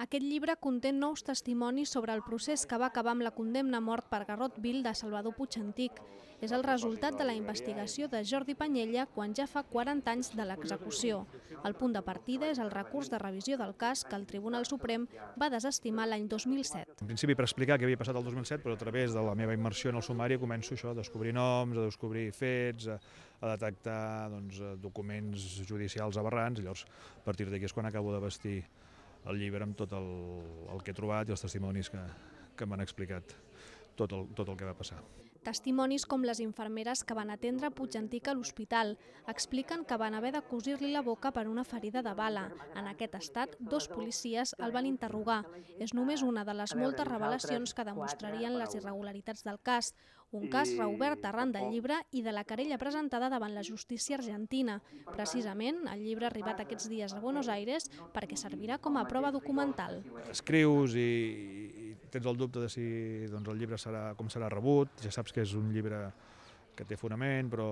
Aquest llibre conté nous testimonis sobre el procés que va acabar amb la condemna a mort per Garrot Vil de Salvador Antic. És el resultat de la investigació de Jordi Panyella quan ja fa 40 anys de l'execució. El punt de partida és el recurs de revisió del cas que el Tribunal Suprem va desestimar l'any 2007. En principi per explicar què havia passat el 2007, però a través de la meva immersió en el sumari començo això, a descobrir noms, a descobrir fets, a, a detectar doncs, documents judicials aberrants, i llavors a partir d'aquí és quan acabo de vestir el llibre amb tot el, el que he trobat i els testimonis que, que m'han explicat tot el, tot el que va passar. Testimonis com les infermeres que van atendre Puig Antic a l'hospital expliquen que van haver de cosir-li la boca per una ferida de bala. En aquest estat, dos policies el van interrogar. És només una de les moltes revelacions que demostrarien les irregularitats del cas, un cas reobert arran del llibre i de la querella presentada davant la justícia argentina. Precisament, el llibre ha arribat aquests dies a Buenos Aires perquè servirà com a prova documental. Escrius i, tens el dubte de si doncs, el llibre serà, com serà rebut, ja saps que és un llibre que té fonament, però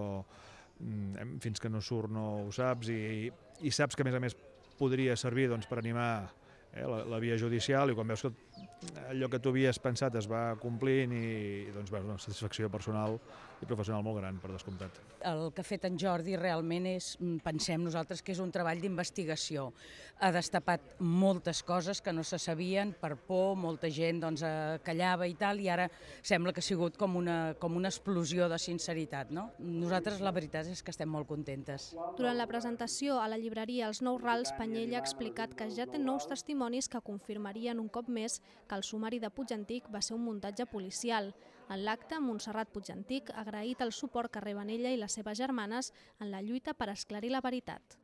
mm, fins que no surt no ho saps i, i saps que a més a més podria servir doncs, per animar eh, la, la via judicial i quan veus que allò que tu havies pensat es va complint i doncs, bé, una satisfacció personal i professional molt gran, per descomptat. El que ha fet en Jordi realment és, mm, pensem nosaltres, que és un treball d'investigació. Ha destapat moltes coses que no se sabien per por, molta gent doncs, eh, callava i tal, i ara sembla que ha sigut com una, com una explosió de sinceritat. No? Nosaltres la veritat és que estem molt contentes. Durant la presentació a la llibreria Els Nous Rals, Panyell ha explicat que ja té nous testimonis que confirmarien un cop més que el sumari de Puig Antic va ser un muntatge policial. En l'acte, Montserrat Puig Antic ha agraït el suport que reben ella i les seves germanes en la lluita per esclarir la veritat.